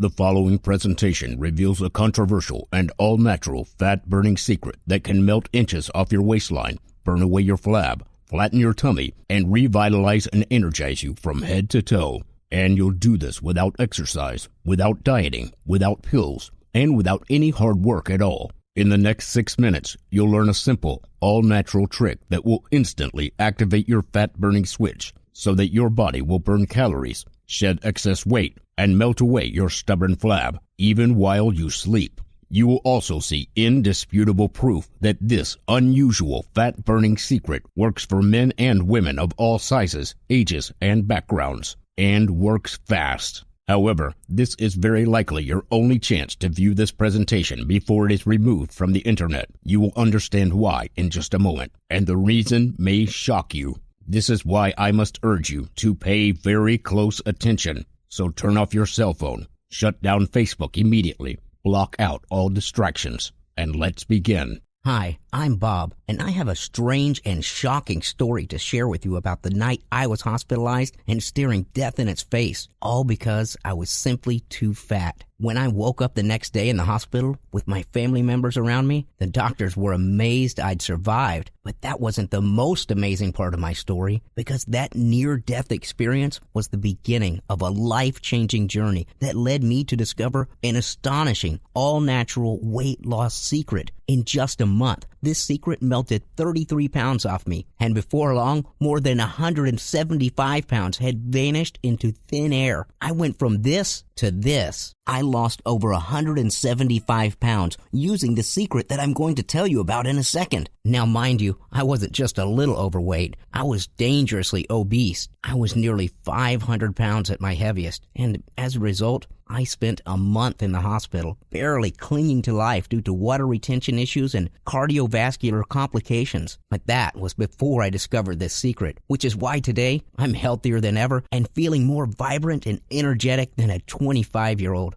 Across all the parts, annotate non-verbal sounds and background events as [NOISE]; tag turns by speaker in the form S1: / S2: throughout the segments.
S1: The following presentation reveals a controversial and all natural fat burning secret that can melt inches off your waistline, burn away your flab, flatten your tummy, and revitalize and energize you from head to toe. And you'll do this without exercise, without dieting, without pills, and without any hard work at all. In the next six minutes, you'll learn a simple, all natural trick that will instantly activate your fat burning switch so that your body will burn calories, shed excess weight, and melt away your stubborn flab, even while you sleep. You will also see indisputable proof that this unusual fat burning secret works for men and women of all sizes, ages, and backgrounds, and works fast. However, this is very likely your only chance to view this presentation before it is removed from the internet. You will understand why in just a moment, and the reason may shock you. This is why I must urge you to pay very close attention. So turn off your cell phone, shut down Facebook immediately, block out all distractions, and let's begin. Hi, I'm Bob and I have a strange and shocking story to share with you about the
S2: night I was hospitalized and staring death in its face, all because I was simply too fat. When I woke up the next day in the hospital with my family members around me, the doctors were amazed I'd survived, but that wasn't the most amazing part of my story because that near death experience was the beginning of a life changing journey that led me to discover an astonishing all natural weight loss secret in just a month. This secret melted melted 33 pounds off me, and before long, more than 175 pounds had vanished into thin air. I went from this to this. I lost over 175 pounds using the secret that I'm going to tell you about in a second. Now, mind you, I wasn't just a little overweight. I was dangerously obese. I was nearly 500 pounds at my heaviest. And as a result, I spent a month in the hospital, barely clinging to life due to water retention issues and cardiovascular complications. But that was before I discovered this secret, which is why today I'm healthier than ever and feeling more vibrant and energetic than a 25 year old.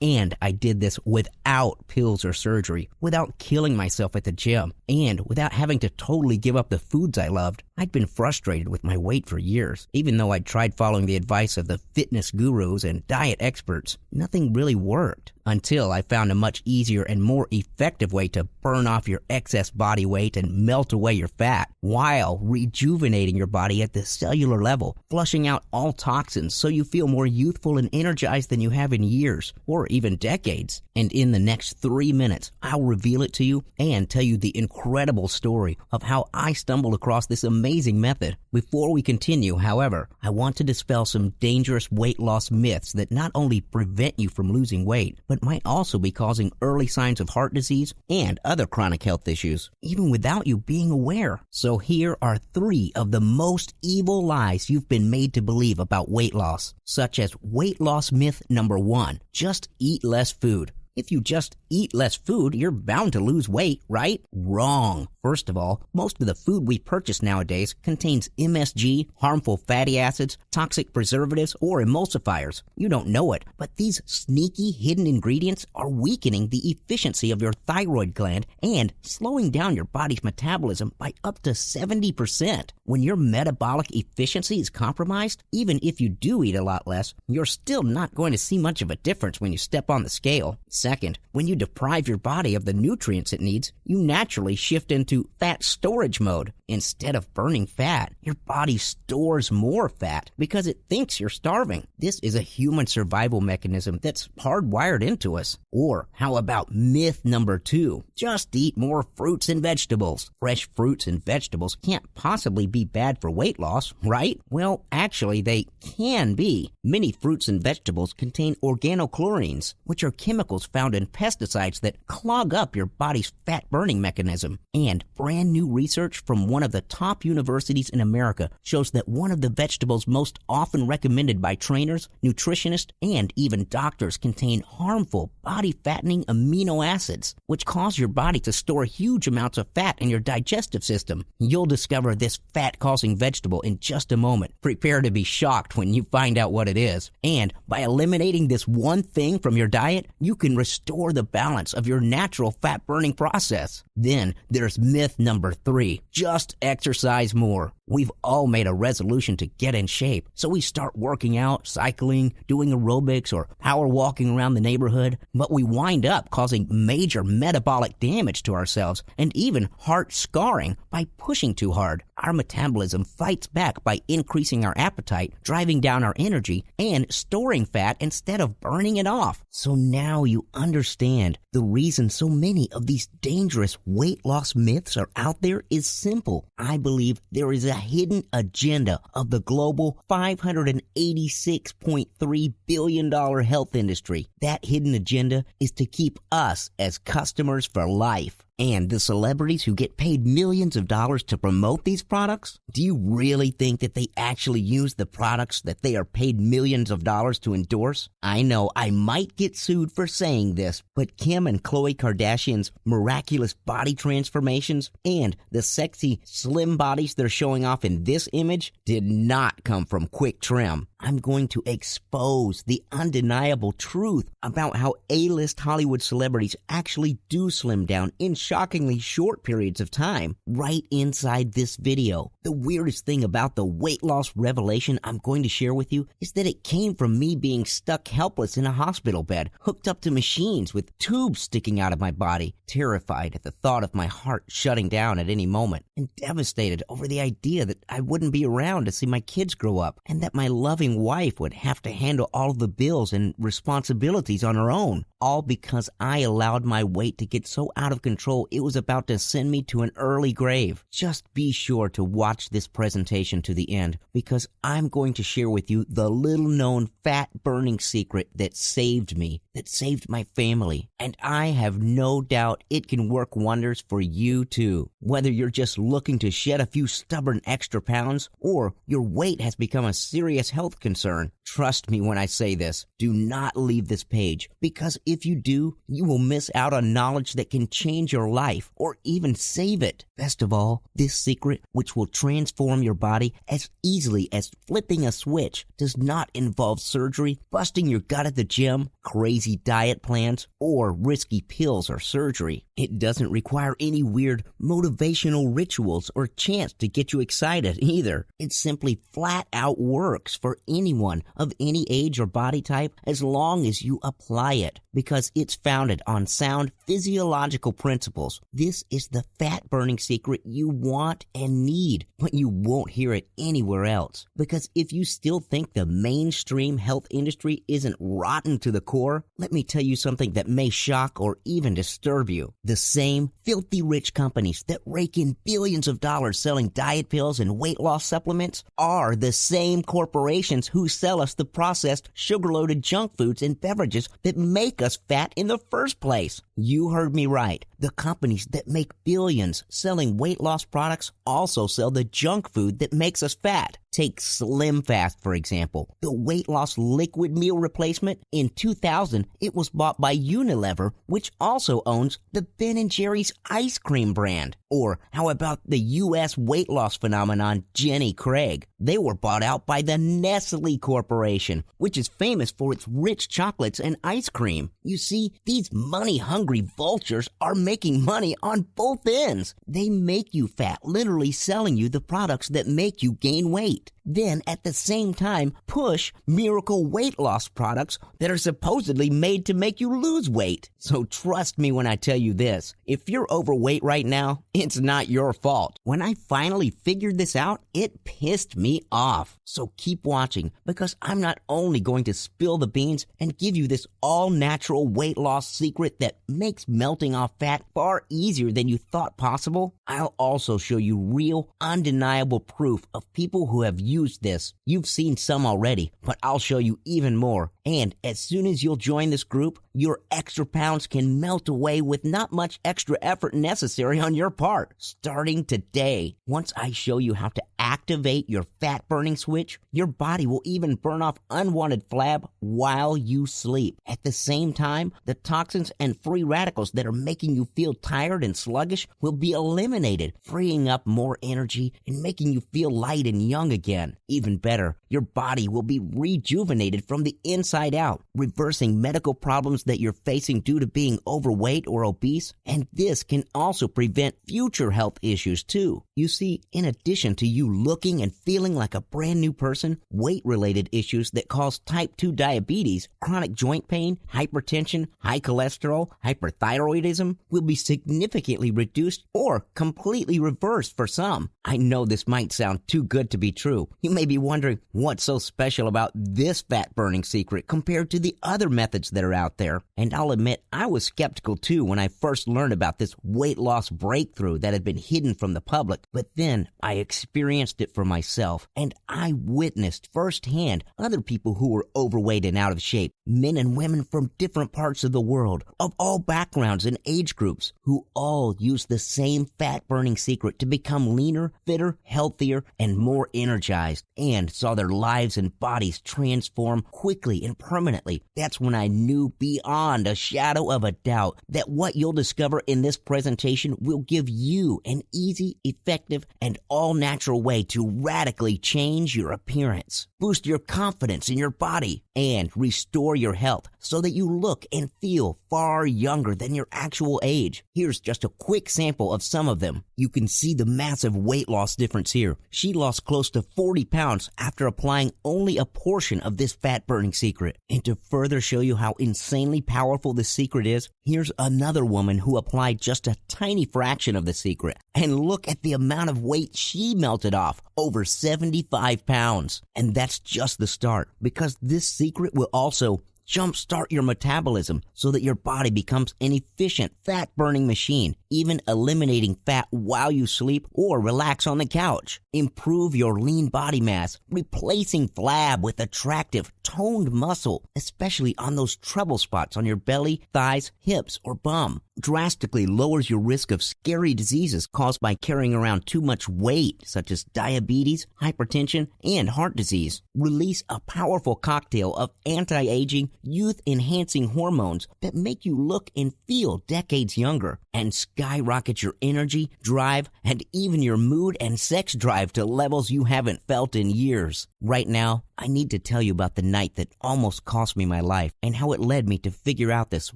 S2: And I did this without pills or surgery, without killing myself at the gym, and without having to totally give up the foods I loved. I'd been frustrated with my weight for years, even though I'd tried following the advice of the fitness gurus and diet experts. Nothing really worked until I found a much easier and more effective way to burn off your excess body weight and melt away your fat while rejuvenating your body at the cellular level, flushing out all toxins so you feel more youthful and energized than you have in years or even decades. And in the next three minutes, I'll reveal it to you and tell you the incredible story of how I stumbled across this amazing method. Before we continue, however, I want to dispel some dangerous weight loss myths that not only prevent you from losing weight, but might also be causing early signs of heart disease and other chronic health issues, even without you being aware. So here are three of the most evil lies you've been made to believe about weight loss, such as weight loss myth number one. Just eat less food. If you just eat less food, you're bound to lose weight, right? Wrong. First of all, most of the food we purchase nowadays contains MSG, harmful fatty acids, toxic preservatives, or emulsifiers. You don't know it, but these sneaky hidden ingredients are weakening the efficiency of your thyroid gland and slowing down your body's metabolism by up to 70%. When your metabolic efficiency is compromised, even if you do eat a lot less, you're still not going to see much of a difference when you step on the scale. Second, when you deprive your body of the nutrients it needs, you naturally shift into fat storage mode. Instead of burning fat, your body stores more fat because it thinks you're starving. This is a human survival mechanism that's hardwired into us. Or how about myth number two? Just eat more fruits and vegetables. Fresh fruits and vegetables can't possibly be bad for weight loss, right? Well, actually, they can be. Many fruits and vegetables contain organochlorines, which are chemicals found in pesticides that clog up your body's fat burning mechanism. And brand new research from one of the top universities in America shows that one of the vegetables most often recommended by trainers, nutritionists, and even doctors contain harmful body fattening amino acids, which cause your body to store huge amounts of fat in your digestive system. You'll discover this fat causing vegetable in just a moment. Prepare to be shocked when you find out what it is. And by eliminating this one thing from your diet, you can restore the balance of your natural fat burning process. Then there's myth number three just exercise more. We've all made a resolution to get in shape, so we start working out, cycling, doing aerobics, or power walking around the neighborhood, but we wind up causing major metabolic damage to ourselves and even heart scarring by pushing too hard. Our metabolism fights back by increasing our appetite, driving down our energy and storing fat instead of burning it off. So now you understand the reason so many of these dangerous weight loss myths are out there is simple. I believe there is a hidden agenda of the global $586.3 billion health industry. That hidden agenda is to keep us as customers for life and the celebrities who get paid millions of dollars to promote these products, do you really think that they actually use the products that they are paid millions of dollars to endorse? I know I might get sued for saying this, but Kim and Khloe Kardashian's miraculous body transformations and the sexy slim bodies they're showing off in this image did not come from quick trim. I'm going to expose the undeniable truth about how A-list Hollywood celebrities actually do slim down in shockingly short periods of time right inside this video. The weirdest thing about the weight loss revelation I'm going to share with you is that it came from me being stuck helpless in a hospital bed, hooked up to machines with tubes sticking out of my body, terrified at the thought of my heart shutting down at any moment, and devastated over the idea that I wouldn't be around to see my kids grow up and that my loving wife would have to handle all the bills and responsibilities on her own all because I allowed my weight to get so out of control it was about to send me to an early grave. Just be sure to watch this presentation to the end because I'm going to share with you the little known fat burning secret that saved me, that saved my family. And I have no doubt it can work wonders for you too. Whether you're just looking to shed a few stubborn extra pounds or your weight has become a serious health concern, trust me when I say this, do not leave this page because if you do, you will miss out on knowledge that can change your life or even save it. Best of all, this secret, which will transform your body as easily as flipping a switch, does not involve surgery, busting your gut at the gym, crazy diet plans, or risky pills or surgery. It doesn't require any weird motivational rituals or chants to get you excited either. It simply flat out works for anyone of any age or body type as long as you apply it because it's founded on sound physiological principles. This is the fat burning secret you want and need, but you won't hear it anywhere else. Because if you still think the mainstream health industry isn't rotten to the core, let me tell you something that may shock or even disturb you. The same filthy rich companies that rake in billions of dollars selling diet pills and weight loss supplements are the same corporations who sell us the processed sugar loaded junk foods and beverages that make us us fat in the first place. You heard me right. The companies that make billions selling weight loss products also sell the junk food that makes us fat. Take SlimFast, for example, the weight loss liquid meal replacement. In 2000, it was bought by Unilever, which also owns the Ben & Jerry's ice cream brand. Or how about the U.S. weight loss phenomenon Jenny Craig? They were bought out by the Nestle Corporation, which is famous for its rich chocolates and ice cream. You see, these money-hungry vultures are making money on both ends. They make you fat, literally selling you the products that make you gain weight weight. Then at the same time, push miracle weight loss products that are supposedly made to make you lose weight. So trust me when I tell you this. If you're overweight right now, it's not your fault. When I finally figured this out, it pissed me off. So keep watching because I'm not only going to spill the beans and give you this all natural weight loss secret that makes melting off fat far easier than you thought possible, I'll also show you real, undeniable proof of people who have have used this. You've seen some already, but I'll show you even more. And as soon as you'll join this group, your extra pounds can melt away with not much extra effort necessary on your part. Starting today, once I show you how to activate your fat burning switch, your body will even burn off unwanted flab while you sleep. At the same time, the toxins and free radicals that are making you feel tired and sluggish will be eliminated, freeing up more energy and making you feel light and young again. Even better, your body will be rejuvenated from the inside out, reversing medical problems that you're facing due to being overweight or obese. And this can also prevent future health issues too. You see, in addition to you looking and feeling like a brand new person, weight related issues that cause type 2 diabetes, chronic joint pain, hypertension, high cholesterol, hyperthyroidism will be significantly reduced or completely reversed for some. I know this might sound too good to be true. You may be wondering, What's so special about this fat burning secret compared to the other methods that are out there? And I'll admit, I was skeptical too when I first learned about this weight loss breakthrough that had been hidden from the public. But then I experienced it for myself and I witnessed firsthand other people who were overweight and out of shape, men and women from different parts of the world, of all backgrounds and age groups, who all used the same fat burning secret to become leaner, fitter, healthier, and more energized and saw their their lives and bodies transform quickly and permanently. That's when I knew beyond a shadow of a doubt that what you'll discover in this presentation will give you an easy, effective, and all natural way to radically change your appearance boost your confidence in your body, and restore your health so that you look and feel far younger than your actual age. Here's just a quick sample of some of them. You can see the massive weight loss difference here. She lost close to 40 pounds after applying only a portion of this fat burning secret. And to further show you how insanely powerful the secret is, here's another woman who applied just a tiny fraction of the secret. And look at the amount of weight she melted off, over 75 pounds. And that that's just the start because this secret will also jumpstart your metabolism so that your body becomes an efficient fat burning machine, even eliminating fat while you sleep or relax on the couch. Improve your lean body mass, replacing flab with attractive, toned muscle, especially on those trouble spots on your belly, thighs, hips, or bum. Drastically lowers your risk of scary diseases caused by carrying around too much weight, such as diabetes, hypertension, and heart disease. Release a powerful cocktail of anti aging, youth enhancing hormones that make you look and feel decades younger and skyrocket your energy, drive, and even your mood and sex drive to levels you haven't felt in years. Right now, I need to tell you about the night that almost cost me my life and how it led me to figure out this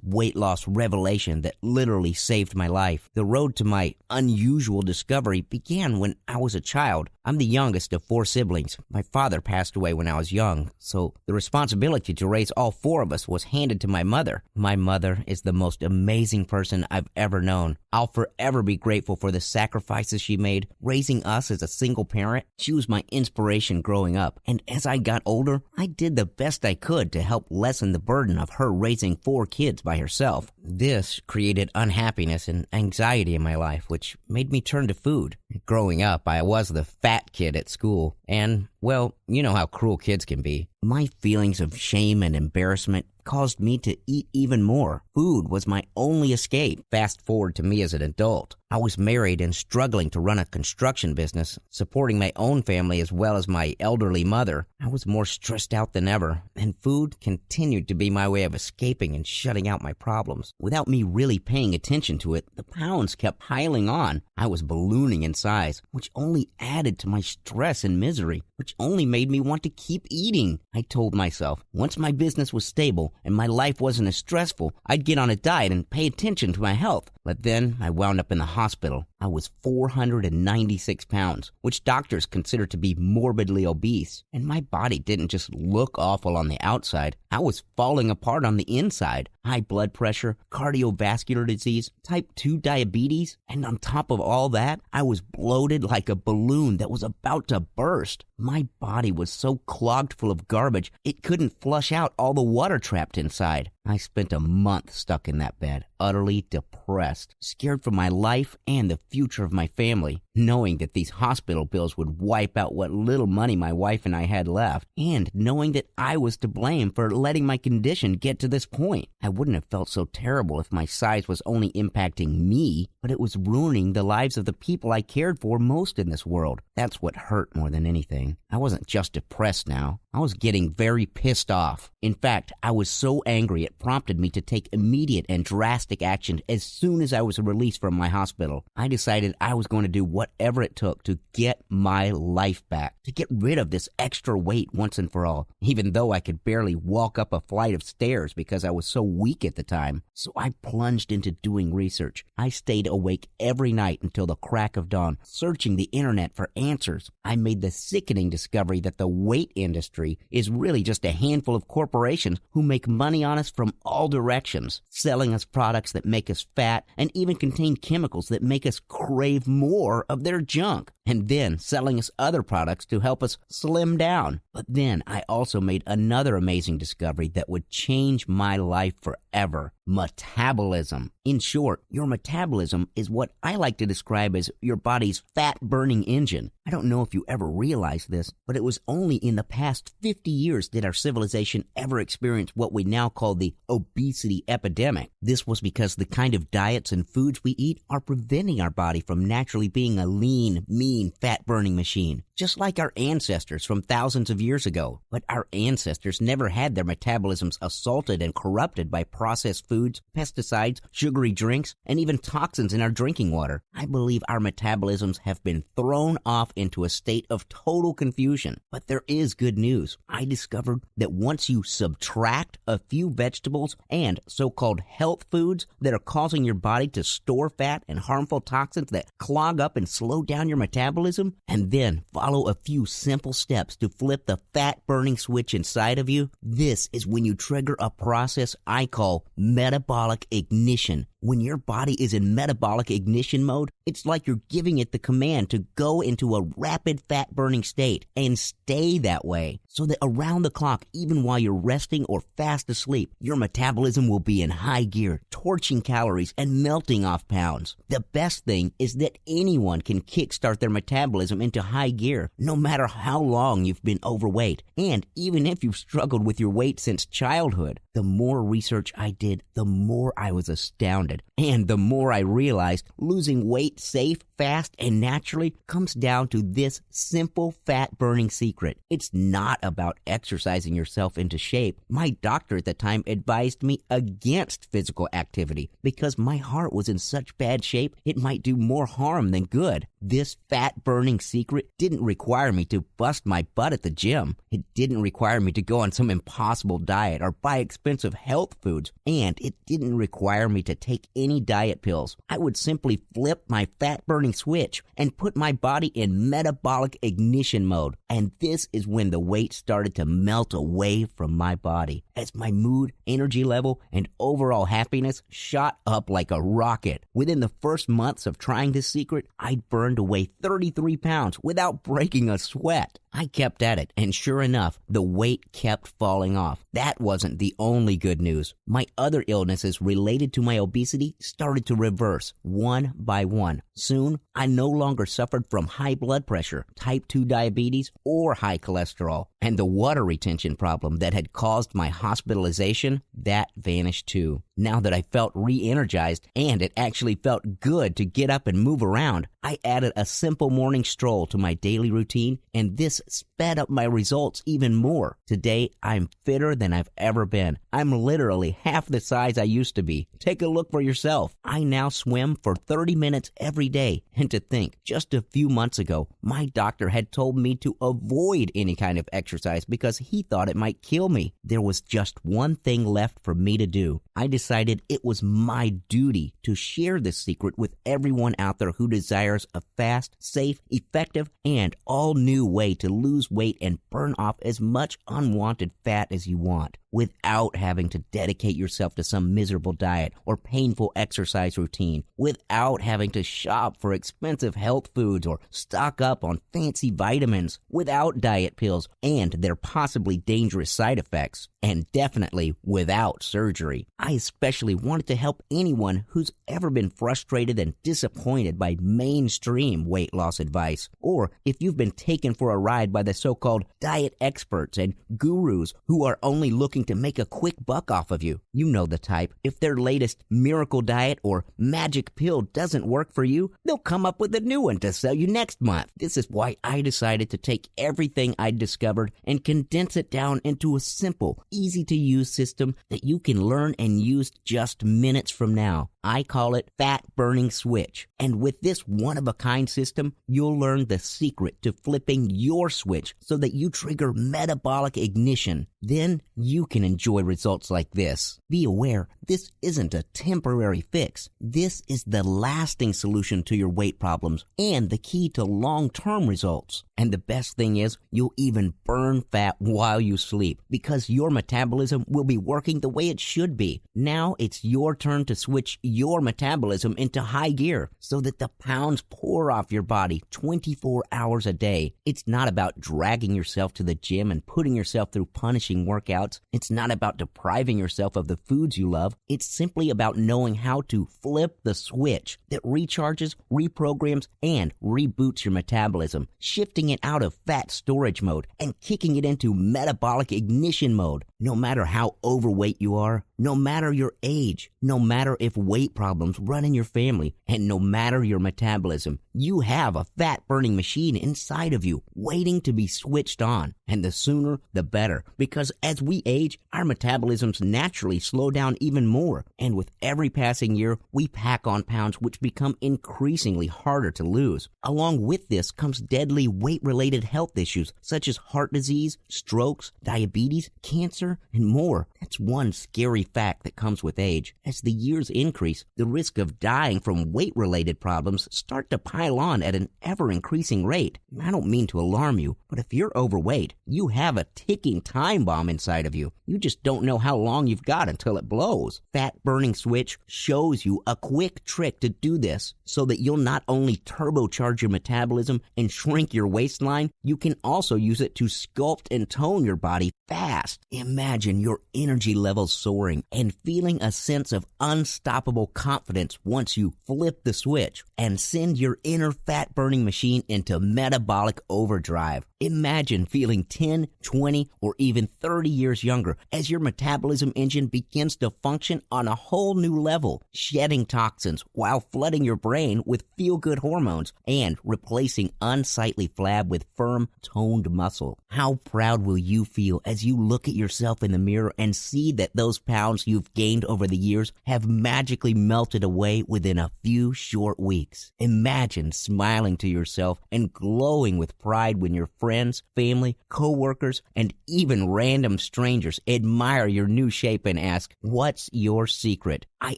S2: weight loss revelation that literally saved my life. The road to my unusual discovery began when I was a child. I'm the youngest of four siblings. My father passed away when I was young, so the responsibility to raise all four of us was handed to my mother. My mother is the most amazing person I've ever known. I'll forever be grateful for the sacrifices she made raising us as a single parent. She was my inspiration growing up, and as I got got older, I did the best I could to help lessen the burden of her raising four kids by herself. This created unhappiness and anxiety in my life, which made me turn to food. Growing up, I was the fat kid at school, and, well, you know how cruel kids can be. My feelings of shame and embarrassment caused me to eat even more. Food was my only escape. Fast forward to me as an adult. I was married and struggling to run a construction business, supporting my own family as well as my elderly mother. I was more stressed out than ever, and food continued to be my way of escaping and shutting out my problems. Without me really paying attention to it, the pounds kept piling on. I was ballooning in size, which only added to my stress and misery, which only made me want to keep eating. I told myself, once my business was stable and my life wasn't as stressful, I'd get on a diet and pay attention to my health. But then I wound up in the hospital hospital, I was 496 pounds, which doctors consider to be morbidly obese. And my body didn't just look awful on the outside, I was falling apart on the inside. High blood pressure, cardiovascular disease, type 2 diabetes, and on top of all that, I was bloated like a balloon that was about to burst. My body was so clogged full of garbage, it couldn't flush out all the water trapped inside. I spent a month stuck in that bed, utterly depressed, scared for my life and the future of my family, knowing that these hospital bills would wipe out what little money my wife and I had left, and knowing that I was to blame for letting my condition get to this point. I wouldn't have felt so terrible if my size was only impacting me, but it was ruining the lives of the people I cared for most in this world. That's what hurt more than anything. I wasn't just depressed now. I was getting very pissed off. In fact, I was so angry it prompted me to take immediate and drastic action as soon as I was released from my hospital. I decided I was going to do whatever it took to get my life back, to get rid of this extra weight once and for all, even though I could barely walk up a flight of stairs because I was so weak at the time. So I plunged into doing research. I stayed awake every night until the crack of dawn, searching the internet for answers. I made the sickening discovery that the weight industry industry is really just a handful of corporations who make money on us from all directions, selling us products that make us fat and even contain chemicals that make us crave more of their junk and then selling us other products to help us slim down. But then I also made another amazing discovery that would change my life forever metabolism. In short, your metabolism is what I like to describe as your body's fat burning engine. I don't know if you ever realized this, but it was only in the past 50 years did our civilization ever experience what we now call the obesity epidemic. This was because the kind of diets and foods we eat are preventing our body from naturally being a lean, mean, fat burning machine, just like our ancestors from thousands of years ago. But our ancestors never had their metabolisms assaulted and corrupted by processed foods, pesticides, sugary drinks, and even toxins in our drinking water. I believe our metabolisms have been thrown off into a state of total confusion. But there is good news. I discovered that once you subtract a few vegetables and so-called health foods that are causing your body to store fat and harmful toxins that clog up and slow down your metabolism, metabolism and then follow a few simple steps to flip the fat burning switch inside of you, this is when you trigger a process I call metabolic ignition. When your body is in metabolic ignition mode, it's like you're giving it the command to go into a rapid fat burning state and stay that way so that around the clock, even while you're resting or fast asleep, your metabolism will be in high gear, torching calories and melting off pounds. The best thing is that anyone can kickstart their metabolism into high gear no matter how long you've been overweight. And even if you've struggled with your weight since childhood, the more research I did, the more I was astounded and the more I realized, losing weight safe, fast, and naturally comes down to this simple fat burning secret. It's not about exercising yourself into shape. My doctor at the time advised me against physical activity because my heart was in such bad shape it might do more harm than good. This fat burning secret didn't require me to bust my butt at the gym. It didn't require me to go on some impossible diet or buy expensive health foods. And it didn't require me to take take any diet pills. I would simply flip my fat burning switch and put my body in metabolic ignition mode. And this is when the weight started to melt away from my body as my mood, energy level, and overall happiness shot up like a rocket. Within the first months of trying this secret, I would burned away 33 pounds without breaking a sweat. I kept at it, and sure enough, the weight kept falling off. That wasn't the only good news. My other illnesses related to my obesity started to reverse one by one. Soon, I no longer suffered from high blood pressure, type 2 diabetes, or high cholesterol. And the water retention problem that had caused my hospitalization, that vanished too. Now that I felt re energized and it actually felt good to get up and move around, I added a simple morning stroll to my daily routine and this sped up my results even more. Today, I'm fitter than I've ever been. I'm literally half the size I used to be. Take a look for yourself. I now swim for 30 minutes every day. And to think, just a few months ago, my doctor had told me to avoid any kind of exercise exercise because he thought it might kill me. There was just one thing left for me to do. I decided it was my duty to share this secret with everyone out there who desires a fast, safe, effective, and all new way to lose weight and burn off as much unwanted fat as you want without having to dedicate yourself to some miserable diet or painful exercise routine, without having to shop for expensive health foods or stock up on fancy vitamins, without diet pills and and their possibly dangerous side effects and definitely without surgery. I especially wanted to help anyone who's ever been frustrated and disappointed by mainstream weight loss advice, or if you've been taken for a ride by the so called diet experts and gurus who are only looking to make a quick buck off of you. You know the type. If their latest miracle diet or magic pill doesn't work for you, they'll come up with a new one to sell you next month. This is why I decided to take everything I discovered and condense it down into a simple, easy to use system that you can learn and use just minutes from now. I call it fat burning switch. And with this one of a kind system, you'll learn the secret to flipping your switch so that you trigger metabolic ignition. Then you can enjoy results like this. Be aware, this isn't a temporary fix. This is the lasting solution to your weight problems and the key to long-term results. And the best thing is you'll even burn fat while you sleep because your metabolism will be working the way it should be. Now it's your turn to switch your metabolism into high gear so that the pounds pour off your body 24 hours a day. It's not about dragging yourself to the gym and putting yourself through punishing workouts. It's not about depriving yourself of the foods you love. It's simply about knowing how to flip the switch that recharges, reprograms, and reboots your metabolism, shifting it out of fat storage mode and kicking it into metabolic ignition mode. No matter how overweight you are, no matter your age, no matter if weight weight problems run in your family, and no matter your metabolism, you have a fat burning machine inside of you waiting to be switched on. And the sooner, the better. Because as we age, our metabolisms naturally slow down even more. And with every passing year, we pack on pounds which become increasingly harder to lose. Along with this comes deadly weight related health issues such as heart disease, strokes, diabetes, cancer, and more. That's one scary fact that comes with age. As the years increase, the risk of dying from weight related problems start to pile on at an ever increasing rate. I don't mean to alarm you, but if you're overweight, you have a ticking time bomb inside of you. You just don't know how long you've got until it blows. Fat Burning Switch shows you a quick trick to do this so that you'll not only turbocharge your metabolism and shrink your waistline, you can also use it to sculpt and tone your body fast. Imagine your energy levels soaring and feeling a sense of unstoppable incredible confidence once you flip the switch and send your inner fat burning machine into metabolic overdrive. Imagine feeling 10, 20, or even 30 years younger as your metabolism engine begins to function on a whole new level, shedding toxins while flooding your brain with feel good hormones and replacing unsightly flab with firm, toned muscle. How proud will you feel as you look at yourself in the mirror and see that those pounds you've gained over the years have magically melted away within a few short weeks. Imagine smiling to yourself and glowing with pride when your friends, family, coworkers, and even random strangers admire your new shape and ask, what's your secret? I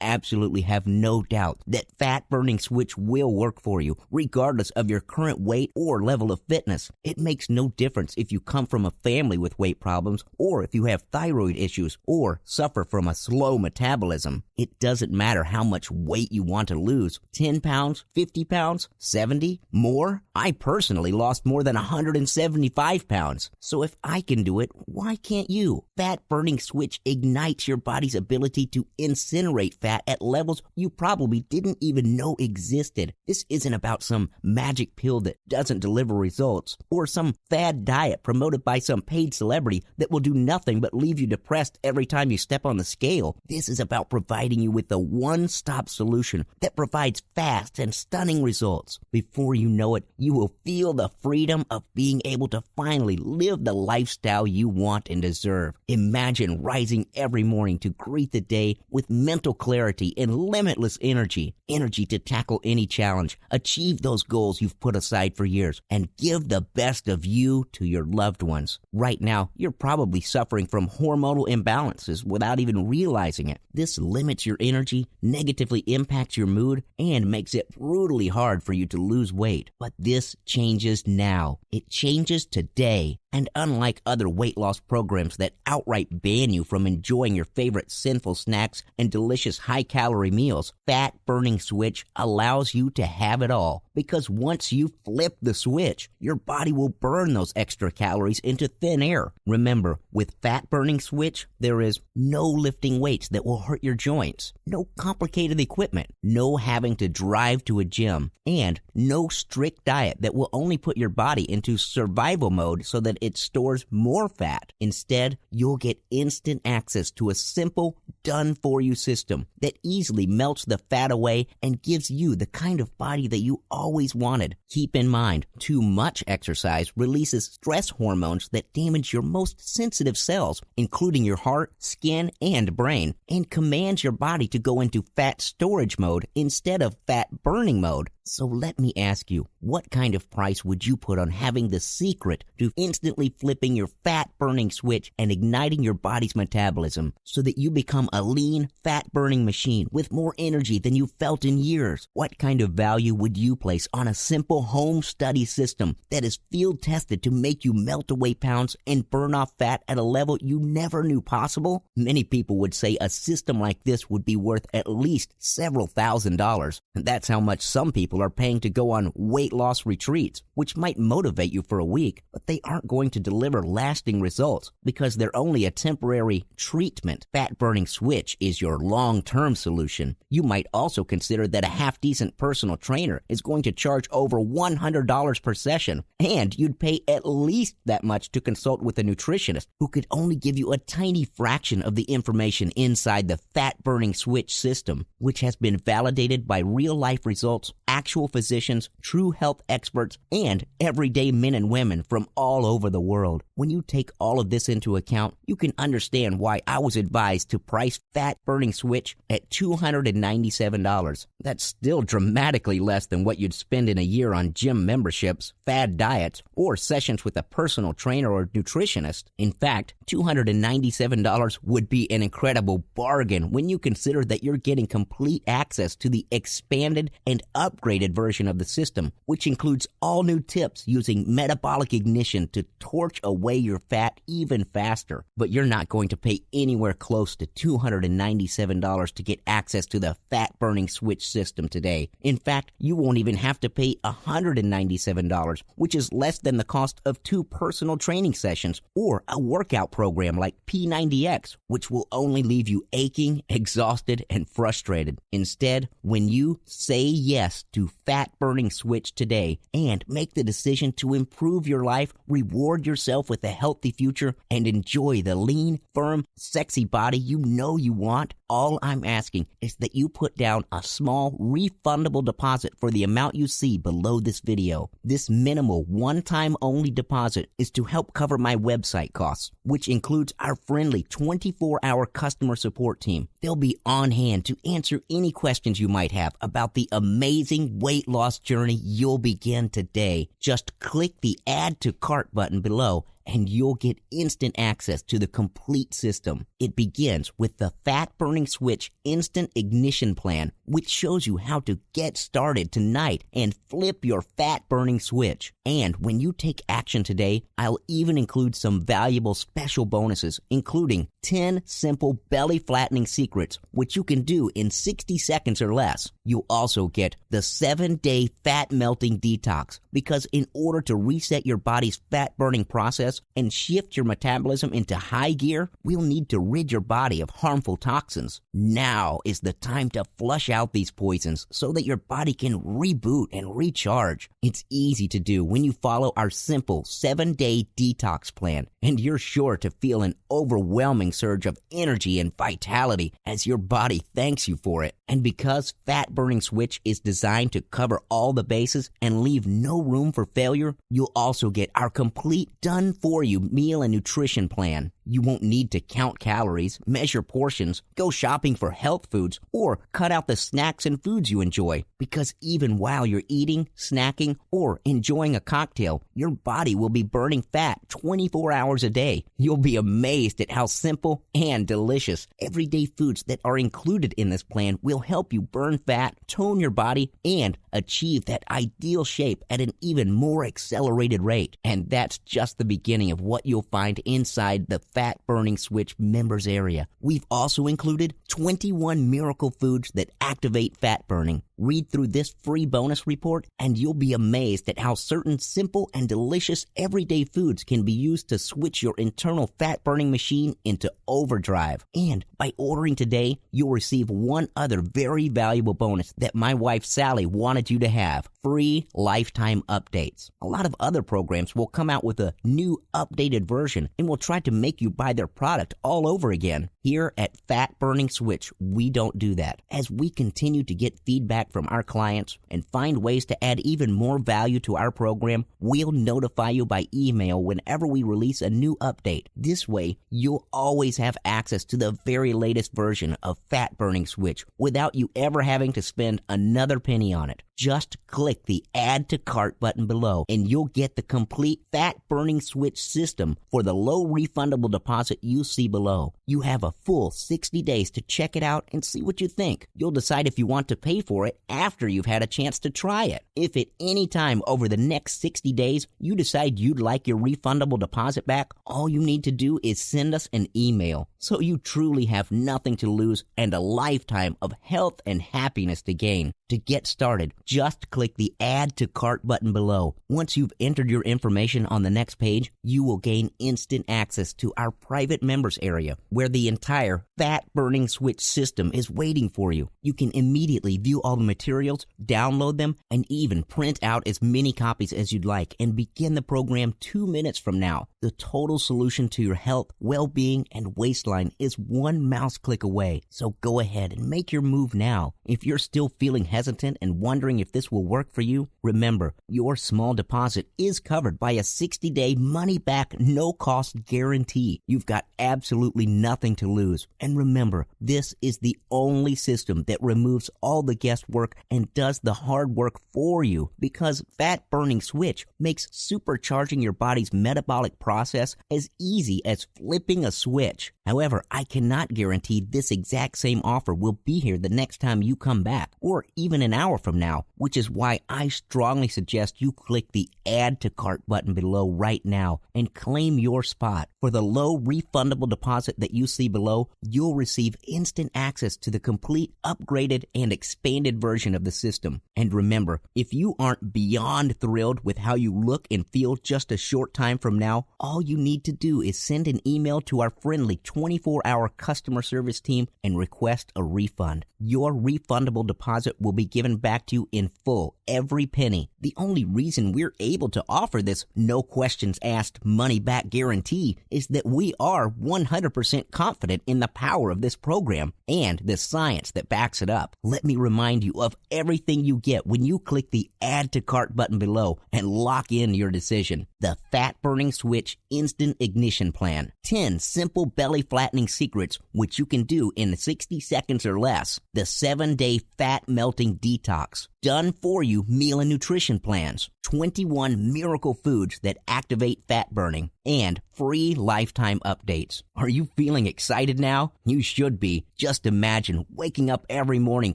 S2: absolutely have no doubt that fat burning switch will work for you, regardless of your current weight or level of fitness. It makes no difference if you come from a family with weight problems or if you have thyroid issues or suffer from a slow metabolism. It doesn't matter matter how much weight you want to lose 10 pounds, 50 pounds, 70, more. I personally lost more than 175 pounds. So if I can do it, why can't you? Fat burning switch ignites your body's ability to incinerate fat at levels you probably didn't even know existed. This isn't about some magic pill that doesn't deliver results or some fad diet promoted by some paid celebrity that will do nothing but leave you depressed every time you step on the scale. This is about providing you with the one stop solution that provides fast and stunning results. Before you know it, you will feel the freedom of being able to finally live the lifestyle you want and deserve. Imagine rising every morning to greet the day with mental clarity and limitless energy, energy to tackle any challenge, achieve those goals you've put aside for years, and give the best of you to your loved ones. Right now, you're probably suffering from hormonal imbalances without even realizing it. This limits your energy negatively impacts your mood, and makes it brutally hard for you to lose weight. But this changes now. It changes today. And unlike other weight loss programs that outright ban you from enjoying your favorite sinful snacks and delicious high calorie meals, Fat Burning Switch allows you to have it all. Because once you flip the switch, your body will burn those extra calories into thin air. Remember, with Fat Burning Switch, there is no lifting weights that will hurt your joints, no complicated equipment, no having to drive to a gym, and no strict diet that will only put your body into survival mode so that it stores more fat. Instead, you'll get instant access to a simple, done for you system that easily melts the fat away and gives you the kind of body that you always wanted. Keep in mind, too much exercise releases stress hormones that damage your most sensitive cells, including your heart, skin, and brain, and commands your body to go into fat storage mode instead of fat burning mode. So let me ask you, what kind of price would you put on having the secret to instantly flipping your fat burning switch and igniting your body's metabolism so that you become a lean, fat burning machine with more energy than you've felt in years? What kind of value would you place on a simple home study system that is field tested to make you melt away pounds and burn off fat at a level you never knew possible? Many people would say a system like this would be worth at least several thousand dollars. That's how much some people people are paying to go on weight loss retreats, which might motivate you for a week, but they aren't going to deliver lasting results because they're only a temporary treatment. Fat burning switch is your long term solution. You might also consider that a half decent personal trainer is going to charge over $100 per session, and you'd pay at least that much to consult with a nutritionist who could only give you a tiny fraction of the information inside the fat burning switch system, which has been validated by real life results, actual physicians, true health experts, and everyday men and women from all over the world. When you take all of this into account, you can understand why I was advised to price fat burning switch at $297. That's still dramatically less than what you'd spend in a year on gym memberships, fad diets, or sessions with a personal trainer or nutritionist. In fact, $297 would be an incredible bargain when you consider that you're getting complete access to the expanded and upgraded upgraded version of the system, which includes all new tips using metabolic ignition to torch away your fat even faster. But you're not going to pay anywhere close to $297 to get access to the fat burning switch system today. In fact, you won't even have to pay $197, which is less than the cost of two personal training sessions or a workout program like P90X, which will only leave you aching, [LAUGHS] exhausted, and frustrated. Instead, when you say yes to to Fat Burning Switch today and make the decision to improve your life, reward yourself with a healthy future, and enjoy the lean, firm, sexy body you know you want. All I'm asking is that you put down a small refundable deposit for the amount you see below this video. This minimal one time only deposit is to help cover my website costs, which includes our friendly 24 hour customer support team. They'll be on hand to answer any questions you might have about the amazing weight loss journey you'll begin today. Just click the add to cart button below and you'll get instant access to the complete system. It begins with the fat burning switch instant ignition plan which shows you how to get started tonight and flip your fat burning switch. And when you take action today, I'll even include some valuable special bonuses, including 10 simple belly flattening secrets, which you can do in 60 seconds or less. You also get the seven day fat melting detox because in order to reset your body's fat burning process and shift your metabolism into high gear, we'll need to rid your body of harmful toxins. Now is the time to flush out out these poisons so that your body can reboot and recharge. It's easy to do when you follow our simple seven day detox plan, and you're sure to feel an overwhelming surge of energy and vitality as your body thanks you for it. And because Fat Burning Switch is designed to cover all the bases and leave no room for failure, you'll also get our complete done for you meal and nutrition plan. You won't need to count calories, measure portions, go shopping for health foods, or cut out the snacks and foods you enjoy. Because even while you're eating, snacking, or enjoying a cocktail, your body will be burning fat 24 hours a day. You'll be amazed at how simple and delicious everyday foods that are included in this plan will help you burn fat, tone your body, and achieve that ideal shape at an even more accelerated rate. And that's just the beginning of what you'll find inside the Fat Burning Switch members area. We've also included 21 miracle foods that act activate fat burning. Read through this free bonus report and you'll be amazed at how certain simple and delicious everyday foods can be used to switch your internal fat burning machine into overdrive. And by ordering today, you'll receive one other very valuable bonus that my wife Sally wanted you to have free lifetime updates. A lot of other programs will come out with a new updated version and will try to make you buy their product all over again. Here at Fat Burning Switch, we don't do that. As we continue to get feedback from our clients and find ways to add even more value to our program, we'll notify you by email whenever we release a new update. This way, you'll always have access to the very latest version of Fat Burning Switch without you ever having to spend another penny on it just click the add to cart button below and you'll get the complete fat burning switch system for the low refundable deposit you see below. You have a full 60 days to check it out and see what you think. You'll decide if you want to pay for it after you've had a chance to try it. If at any time over the next 60 days you decide you'd like your refundable deposit back, all you need to do is send us an email. So you truly have nothing to lose and a lifetime of health and happiness to gain. To get started, just click the Add to Cart button below. Once you've entered your information on the next page, you will gain instant access to our private members area where the entire fat burning switch system is waiting for you. You can immediately view all the materials, download them, and even print out as many copies as you'd like and begin the program two minutes from now. The total solution to your health, well-being, and waistline is one mouse click away. So go ahead and make your move now. If you're still feeling hesitant and wondering if this will work for you, remember your small deposit is covered by a 60-day money-back, no-cost guarantee. You've got absolutely nothing nothing to lose. And remember, this is the only system that removes all the guesswork and does the hard work for you because fat burning switch makes supercharging your body's metabolic process as easy as flipping a switch. However, I cannot guarantee this exact same offer will be here the next time you come back or even an hour from now, which is why I strongly suggest you click the add to cart button below right now and claim your spot for the low refundable deposit that you you see below, you'll receive instant access to the complete upgraded and expanded version of the system. And remember, if you aren't beyond thrilled with how you look and feel just a short time from now, all you need to do is send an email to our friendly 24 hour customer service team and request a refund. Your refundable deposit will be given back to you in full, every penny. The only reason we're able to offer this no questions asked money back guarantee is that we are 100% confident in the power of this program and the science that backs it up. Let me remind you of everything you get when you click the add to cart button below and lock in your decision. The fat burning switch instant ignition plan. 10 simple belly flattening secrets which you can do in 60 seconds or less. The seven day fat melting detox done for you meal and nutrition plans. 21 miracle foods that activate fat burning and free lifetime updates. Are you feeling excited now? You should be. Just imagine waking up every morning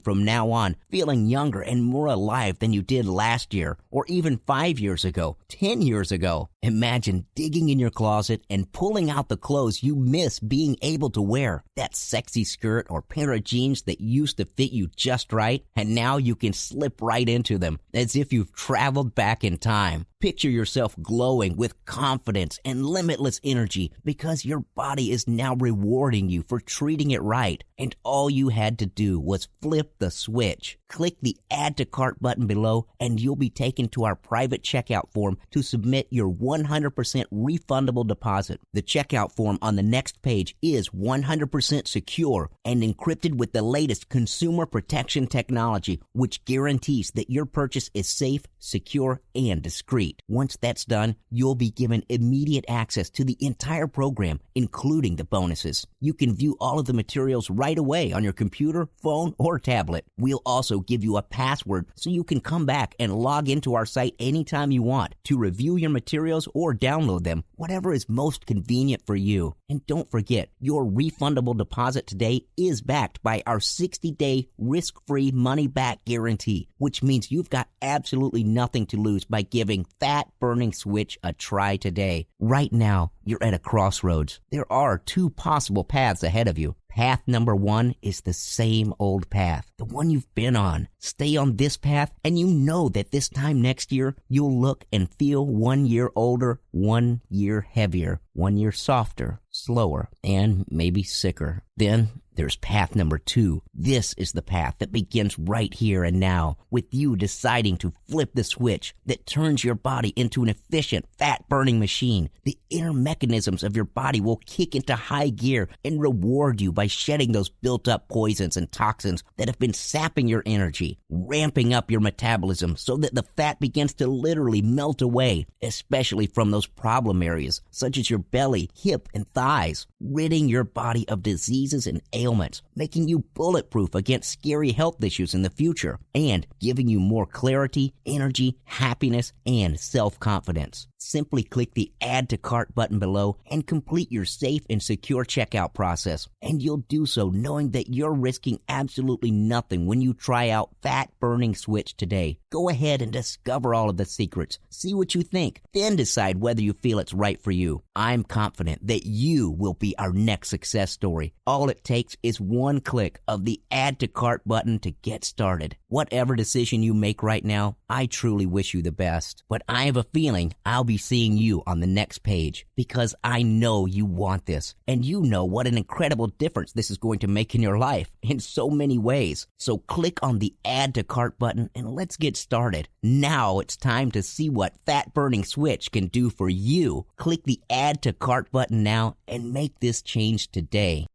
S2: from now on feeling younger and more alive than you did last year, or even five years ago, 10 years ago. Imagine digging in your closet and pulling out the clothes you miss being able to wear. That sexy skirt or pair of jeans that used to fit you just right, and now you can slip right into them as if you've traveled back in time. Picture yourself glowing with confidence and limitless energy because your body is now rewarding you for treating it right. And all you had to do was flip the switch. Click the add to cart button below and you'll be taken to our private checkout form to submit your 100% refundable deposit. The checkout form on the next page is 100% secure and encrypted with the latest consumer protection technology, which guarantees that your purchase is safe, secure, and discreet. Once that's done, you'll be given immediate access to the entire program, including the bonuses. You can view all of the materials right away on your computer, phone, or tablet. We'll also give you a password so you can come back and log into our site anytime you want to review your materials or download them, whatever is most convenient for you. And don't forget, your refundable deposit today is backed by our 60 day risk free money back guarantee, which means you've got absolutely nothing to lose by giving Fat Burning Switch a try today. Right now, you're at a crossroads. There are two possible paths ahead of you. Path number one is the same old path, the one you've been on. Stay on this path, and you know that this time next year, you'll look and feel one year older, one year heavier, one year softer, slower, and maybe sicker. Then there's path number two. This is the path that begins right here and now with you deciding to flip the switch that turns your body into an efficient fat burning machine. The inner mechanisms of your body will kick into high gear and reward you by shedding those built up poisons and toxins that have been sapping your energy, ramping up your metabolism so that the fat begins to literally melt away, especially from those problem areas such as your belly, hip, and thighs, ridding your body of diseases and ailments ailments, making you bulletproof against scary health issues in the future, and giving you more clarity, energy, happiness, and self confidence. Simply click the Add to Cart button below and complete your safe and secure checkout process. And you'll do so knowing that you're risking absolutely nothing when you try out Fat Burning Switch today. Go ahead and discover all of the secrets, see what you think, then decide whether you feel it's right for you. I'm confident that you will be our next success story. All it takes is one click of the add to cart button to get started. Whatever decision you make right now, I truly wish you the best. But I have a feeling I'll be seeing you on the next page because I know you want this and you know what an incredible difference this is going to make in your life in so many ways. So click on the add to cart button and let's get started. Now it's time to see what fat burning switch can do for you. Click the add to cart button now and make this change today.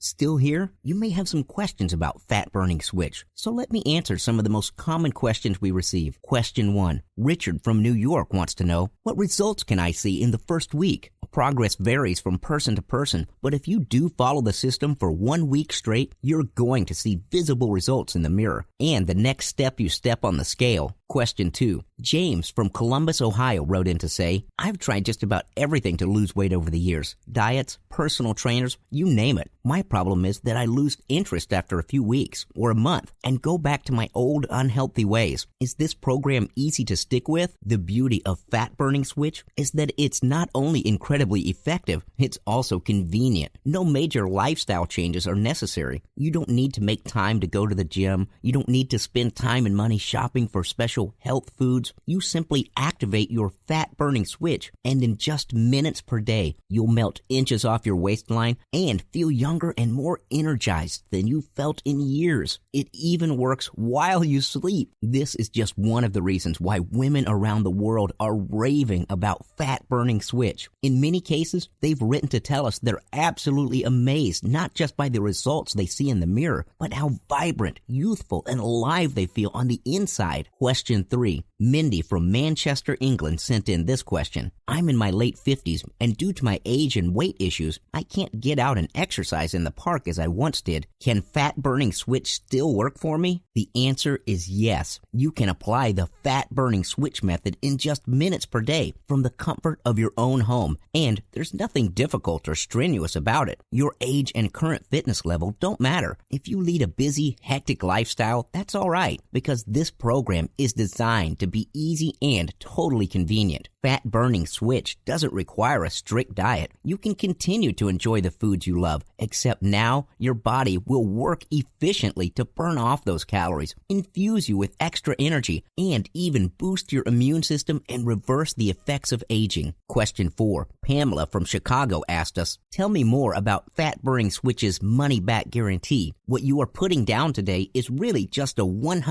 S2: Still here? You may have some questions about fat burning switch, so let me answer some of the most common questions we receive. Question 1. Richard from New York wants to know, what results can I see in the first week? Progress varies from person to person, but if you do follow the system for one week straight, you're going to see visible results in the mirror. And the next step you step on the scale, Question two. James from Columbus, Ohio wrote in to say, I've tried just about everything to lose weight over the years. Diets, personal trainers, you name it. My problem is that I lose interest after a few weeks or a month and go back to my old unhealthy ways. Is this program easy to stick with? The beauty of fat burning switch is that it's not only incredibly effective, it's also convenient. No major lifestyle changes are necessary. You don't need to make time to go to the gym. You don't need to spend time and money shopping for special essential health foods, you simply activate your fat burning switch, and in just minutes per day, you'll melt inches off your waistline and feel younger and more energized than you felt in years. It even works while you sleep. This is just one of the reasons why women around the world are raving about fat burning switch. In many cases, they've written to tell us they're absolutely amazed not just by the results they see in the mirror, but how vibrant, youthful, and alive they feel on the inside. Question Question 3 Mindy from Manchester, England sent in this question. I'm in my late 50s and due to my age and weight issues, I can't get out and exercise in the park as I once did. Can fat burning switch still work for me? The answer is yes. You can apply the fat burning switch method in just minutes per day from the comfort of your own home. And there's nothing difficult or strenuous about it. Your age and current fitness level don't matter. If you lead a busy, hectic lifestyle, that's alright because this program is designed to be easy and totally convenient fat burning switch doesn't require a strict diet. You can continue to enjoy the foods you love, except now your body will work efficiently to burn off those calories, infuse you with extra energy, and even boost your immune system and reverse the effects of aging. Question 4. Pamela from Chicago asked us, Tell me more about Fat Burning Switch's money back guarantee. What you are putting down today is really just a 100%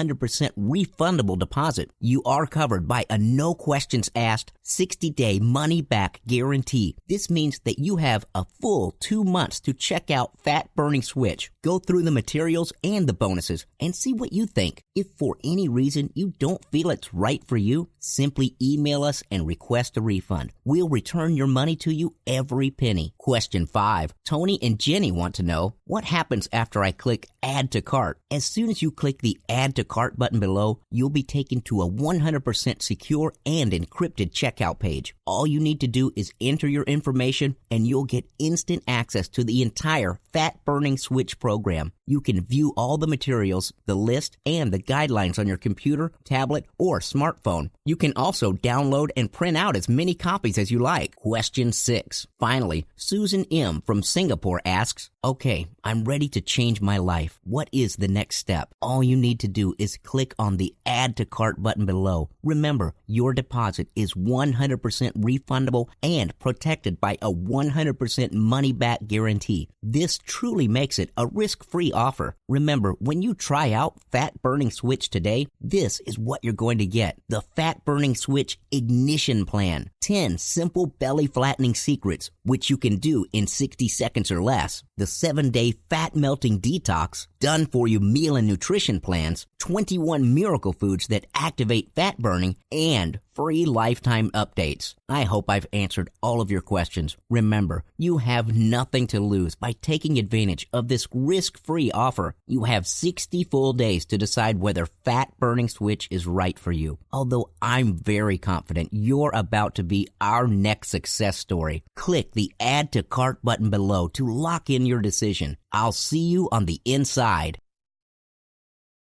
S2: refundable deposit. You are covered by a no questions asked 60 day money back guarantee. This means that you have a full two months to check out Fat Burning Switch, go through the materials and the bonuses, and see what you think. If for any reason you don't feel it's right for you, simply email us and request a refund. We'll return your money to you every penny. Question five Tony and Jenny want to know what happens after I click add to cart. As soon as you click the add to cart button below, you'll be taken to a 100% secure and encrypted checkout checkout page. All you need to do is enter your information and you'll get instant access to the entire fat burning switch program you can view all the materials, the list, and the guidelines on your computer, tablet, or smartphone. You can also download and print out as many copies as you like. Question 6. Finally, Susan M. from Singapore asks, Okay, I'm ready to change my life. What is the next step? All you need to do is click on the Add to Cart button below. Remember, your deposit is 100% refundable and protected by a 100% money back guarantee. This truly makes it a risk free offer. Remember, when you try out Fat Burning Switch today, this is what you're going to get. The Fat Burning Switch Ignition Plan. 10 simple belly flattening secrets, which you can do in 60 seconds or less. The 7-day fat melting detox, done for you meal and nutrition plans, 21 miracle foods that activate fat burning, and free lifetime updates. I hope I've answered all of your questions. Remember, you have nothing to lose by taking advantage of this risk-free free offer, you have 60 full days to decide whether fat burning switch is right for you. Although I'm very confident you're about to be our next success story. Click the add to cart button below to lock in your decision. I'll see you on the inside.